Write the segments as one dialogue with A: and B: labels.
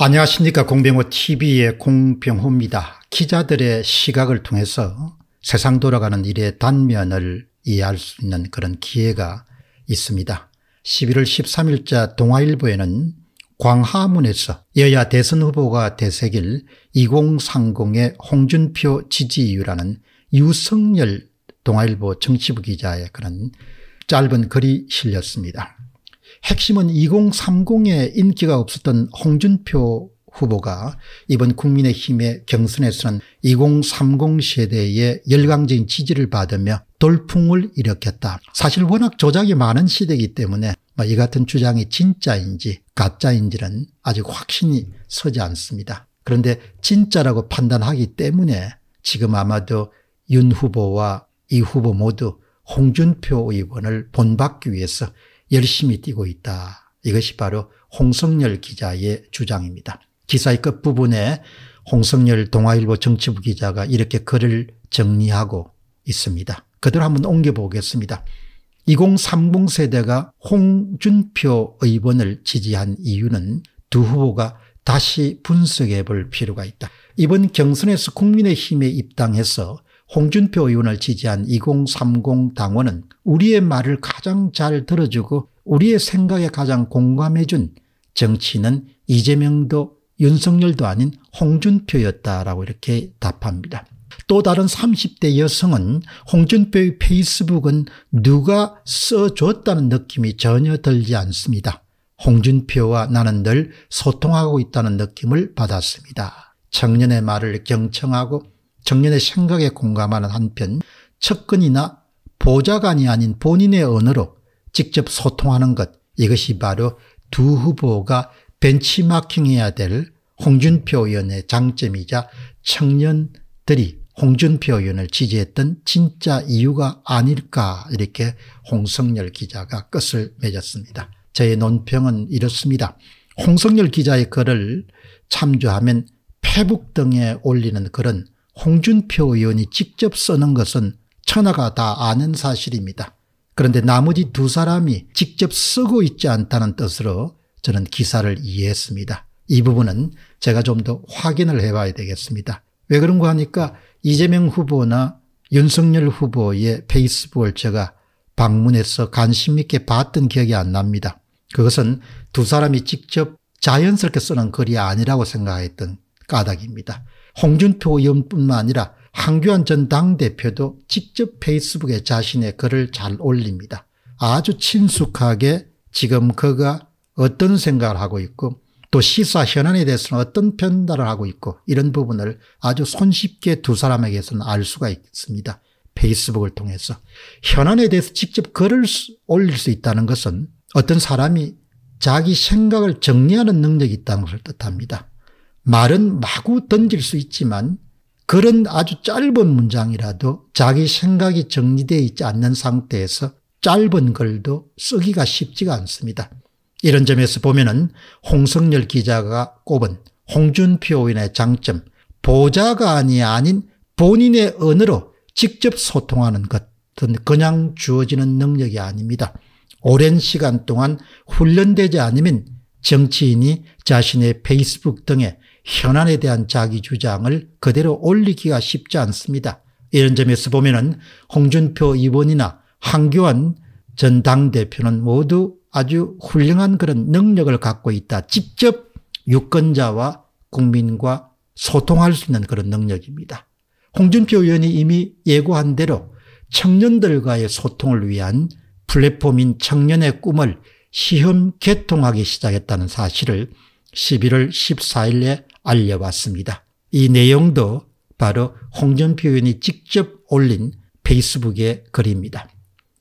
A: 안녕하십니까 공병호 tv의 공병호입니다. 기자들의 시각을 통해서 세상 돌아가는 일의 단면을 이해할 수 있는 그런 기회가 있습니다. 11월 13일자 동아일보에는 광화문에서 여야 대선 후보가 되새길 2030의 홍준표 지지율이라는 유성열 동아일보 정치부 기자의 그런 짧은 글이 실렸습니다. 핵심은 2030에 인기가 없었던 홍준표 후보가 이번 국민의힘의 경선에서는 2030 세대의 열광적인 지지를 받으며 돌풍을 일으켰다. 사실 워낙 조작이 많은 시대이기 때문에 뭐 이 같은 주장이 진짜인지 가짜인지는 아직 확신이 서지 않습니다. 그런데 진짜라고 판단하기 때문에 지금 아마도 윤 후보와 이 후보 모두 홍준표 의원을 본받기 위해서 열심히 뛰고 있다. 이것이 바로 홍성열 기자의 주장입니다. 기사의 끝부분에 홍성열 동아일보 정치부 기자가 이렇게 글을 정리하고 있습니다. 그대로 한번 옮겨보겠습니다. 2030 세대가 홍준표 의원을 지지한 이유는 두 후보가 다시 분석해 볼 필요가 있다. 이번 경선에서 국민의힘에 입당해서 홍준표 의원을 지지한 2030 당원은 우리의 말을 가장 잘 들어주고 우리의 생각에 가장 공감해준 정치인은 이재명도 윤석열도 아닌 홍준표였다라고 이렇게 답합니다. 또 다른 30대 여성은 홍준표의 페이스북은 누가 써줬다는 느낌이 전혀 들지 않습니다. 홍준표와 나는 늘 소통하고 있다는 느낌을 받았습니다. 청년의 말을 경청하고 청년의 생각에 공감하는 한편 측근이나 보좌관이 아닌 본인의 언어로 직접 소통하는 것 이것이 바로 두 후보가 벤치마킹해야 될 홍준표 의원의 장점이자 청년들이 홍준표 의원을 지지했던 진짜 이유가 아닐까 이렇게 홍성열 기자가 끝을 맺었습니다. 저의 논평은 이렇습니다. 홍성열 기자의 글을 참조하면 페북 등에 올리는 글은 홍준표 의원이 직접 쓰는 것은 천하가 다 아는 사실입니다. 그런데 나머지 두 사람이 직접 쓰고 있지 않다는 뜻으로 저는 기사를 이해했습니다. 이 부분은 제가 좀 더 확인을 해봐야 되겠습니다. 왜 그런가 하니까 이재명 후보나 윤석열 후보의 페이스북을 제가 방문해서 관심 있게 봤던 기억이 안 납니다. 그것은 두 사람이 직접 자연스럽게 쓰는 글이 아니라고 생각했던 까닭입니다. 홍준표 의원뿐만 아니라 황교안 전 당대표도 직접 페이스북에 자신의 글을 잘 올립니다. 아주 친숙하게 지금 그가 어떤 생각을 하고 있고 또 시사 현안에 대해서는 어떤 편달을 하고 있고 이런 부분을 아주 손쉽게 두 사람에게서는 알 수가 있습니다. 페이스북을 통해서. 현안에 대해서 직접 글을 올릴 수 있다는 것은 어떤 사람이 자기 생각을 정리하는 능력이 있다는 것을 뜻합니다. 말은 마구 던질 수 있지만 그런 아주 짧은 문장이라도 자기 생각이 정리되어 있지 않는 상태에서 짧은 글도 쓰기가 쉽지가 않습니다. 이런 점에서 보면은 홍성열 기자가 꼽은 홍준표 의의 장점, 보좌관이 아닌 본인의 언어로 직접 소통하는 것, 그냥 주어지는 능력이 아닙니다. 오랜 시간 동안 훈련되지 않으면 정치인이 자신의 페이스북 등에 현안에 대한 자기 주장을 그대로 올리기가 쉽지 않습니다. 이런 점에서 보면은 홍준표 의원이나 황교안 전 당대표는 모두 아주 훌륭한 그런 능력을 갖고 있다. 직접 유권자와 국민과 소통할 수 있는 그런 능력입니다. 홍준표 의원이 이미 예고한 대로 청년들과의 소통을 위한 플랫폼인 청년의 꿈을 시험 개통하기 시작했다는 사실을 11월 14일에 알려왔습니다. 이 내용도 바로 홍준표 의원이 직접 올린 페이스북의 글입니다.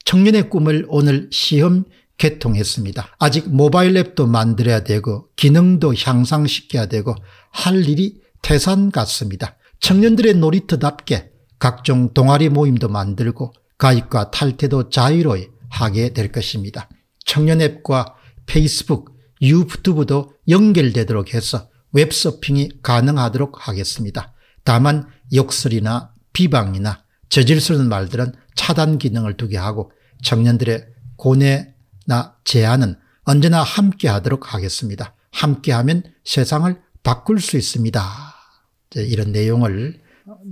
A: 청년의 꿈을 오늘 시험 개통했습니다. 아직 모바일 앱도 만들어야 되고 기능도 향상시켜야 되고 할 일이 태산 같습니다. 청년들의 놀이터답게 각종 동아리 모임도 만들고 가입과 탈퇴도 자유로이 하게 될 것입니다. 청년 앱과 페이스북, 유튜브도 연결되도록 해서 웹서핑이 가능하도록 하겠습니다. 다만 욕설이나 비방이나 저질스러운 말들은 차단 기능을 두게 하고 청년들의 고뇌나 제안은 언제나 함께 하도록 하겠습니다. 함께하면 세상을 바꿀 수 있습니다. 이런 내용을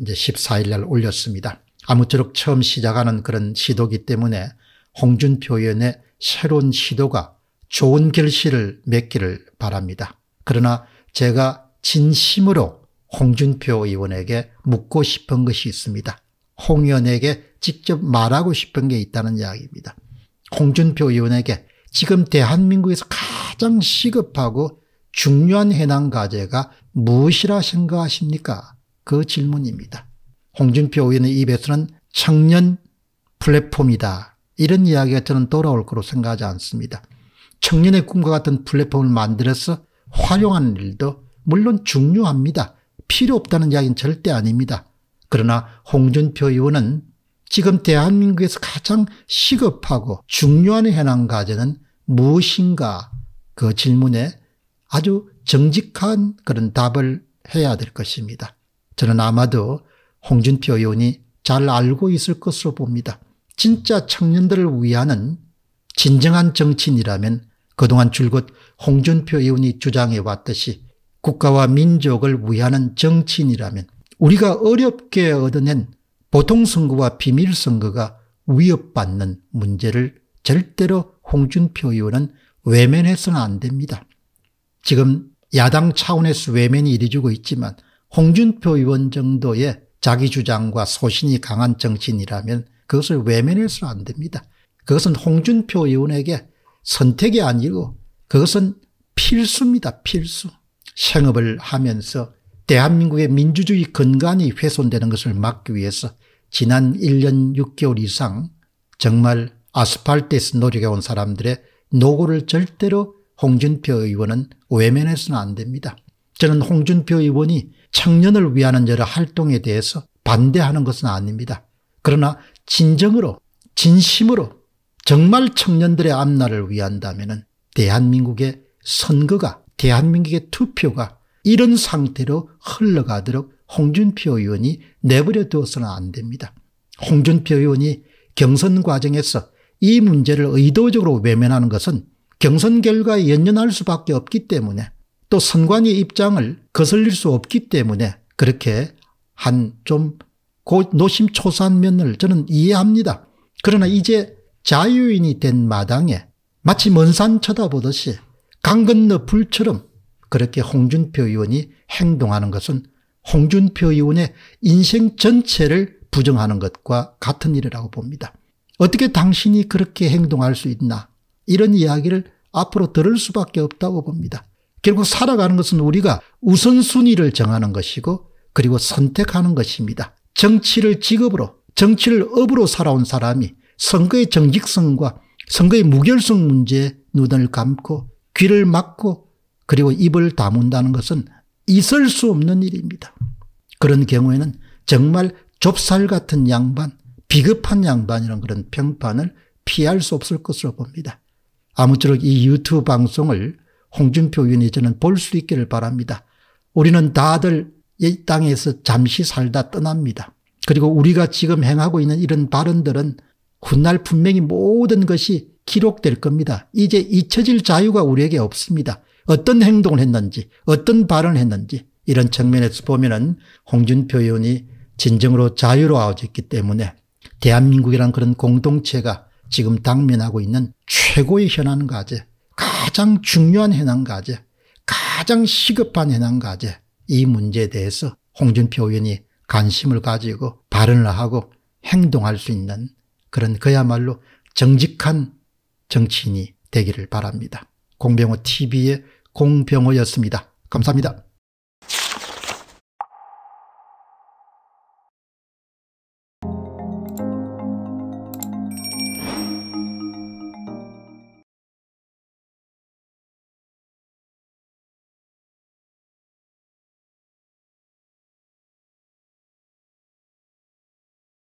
A: 이제 14일 날 올렸습니다. 아무쪼록 처음 시작하는 그런 시도기 때문에 홍준표 의원의 새로운 시도가 좋은 결실을 맺기를 바랍니다. 그러나 제가 진심으로 홍준표 의원에게 묻고 싶은 것이 있습니다. 홍 의원에게 직접 말하고 싶은 게 있다는 이야기입니다. 홍준표 의원에게 지금 대한민국에서 가장 시급하고 중요한 해난 과제가 무엇이라 생각하십니까? 그 질문입니다. 홍준표 의원의 입에서는 청년 플랫폼이다. 이런 이야기가 저는 돌아올 거로 생각하지 않습니다. 청년의 꿈과 같은 플랫폼을 만들어서 활용하는 일도 물론 중요합니다. 필요 없다는 이야기는 절대 아닙니다. 그러나 홍준표 의원은 지금 대한민국에서 가장 시급하고 중요한 해안 과제는 무엇인가 그 질문에 아주 정직한 그런 답을 해야 될 것입니다. 저는 아마도 홍준표 의원이 잘 알고 있을 것으로 봅니다. 진짜 청년들을 위하는 진정한 정치인이라면 그동안 줄곧 홍준표 의원이 주장해왔듯이 국가와 민족을 위하는 정치인이라면 우리가 어렵게 얻어낸 보통선거와 비밀선거가 위협받는 문제를 절대로 홍준표 의원은 외면해서는 안 됩니다. 지금 야당 차원에서 외면이 이루어지고 있지만 홍준표 의원 정도의 자기 주장과 소신이 강한 정치인이라면 그것을 외면해서는 안 됩니다. 그것은 홍준표 의원에게 선택이 아니고 그것은 필수입니다. 필수. 생업을 하면서 대한민국의 민주주의 근간이 훼손되는 것을 막기 위해서 지난 1년 6개월 이상 정말 아스팔트에서 노력해온 사람들의 노고를 절대로 홍준표 의원은 외면해서는 안 됩니다. 저는 홍준표 의원이 청년을 위하는 여러 활동에 대해서 반대하는 것은 아닙니다. 그러나 진정으로 진심으로 정말 청년들의 앞날을 위한다면 대한민국의 선거가 대한민국의 투표가 이런 상태로 흘러가도록 홍준표 의원이 내버려 두어서는 안 됩니다. 홍준표 의원이 경선 과정에서 이 문제를 의도적으로 외면하는 것은 경선 결과에 연연할 수밖에 없기 때문에 또 선관위 입장을 거슬릴 수 없기 때문에 그렇게 한 좀 노심초사한 면을 저는 이해합니다. 그러나 이제 자유인이 된 마당에 마치 먼 산 쳐다보듯이 강 건너 불처럼 그렇게 홍준표 의원이 행동하는 것은 홍준표 의원의 인생 전체를 부정하는 것과 같은 일이라고 봅니다. 어떻게 당신이 그렇게 행동할 수 있나 이런 이야기를 앞으로 들을 수밖에 없다고 봅니다. 결국 살아가는 것은 우리가 우선순위를 정하는 것이고 그리고 선택하는 것입니다. 정치를 직업으로 정치를 업으로 살아온 사람이 선거의 정직성과 선거의 무결성 문제에 눈을 감고 귀를 막고 그리고 입을 다문다는 것은 있을 수 없는 일입니다. 그런 경우에는 정말 좁쌀 같은 양반, 비급한 양반이라는 그런 평판을 피할 수 없을 것으로 봅니다. 아무쪼록 이 유튜브 방송을 홍준표 의원이 저는 볼 수 있기를 바랍니다. 우리는 다들 이 땅에서 잠시 살다 떠납니다. 그리고 우리가 지금 행하고 있는 이런 발언들은 훗날 분명히 모든 것이 기록될 겁니다. 이제 잊혀질 자유가 우리에게 없습니다. 어떤 행동을 했는지 어떤 발언을 했는지 이런 측면에서 보면 은 홍준표 의원이 진정으로 자유로워졌기 때문에 대한민국이란 그런 공동체가 지금 당면하고 있는 최고의 현안과제 가장 중요한 현안과제 가장 시급한 현안과제 이 문제에 대해서 홍준표 의원이 관심을 가지고 발언을 하고 행동할 수 있는 그런 그야말로 정직한 정치인이 되기를 바랍니다. 공병호 TV의 공병호였습니다. 감사합니다.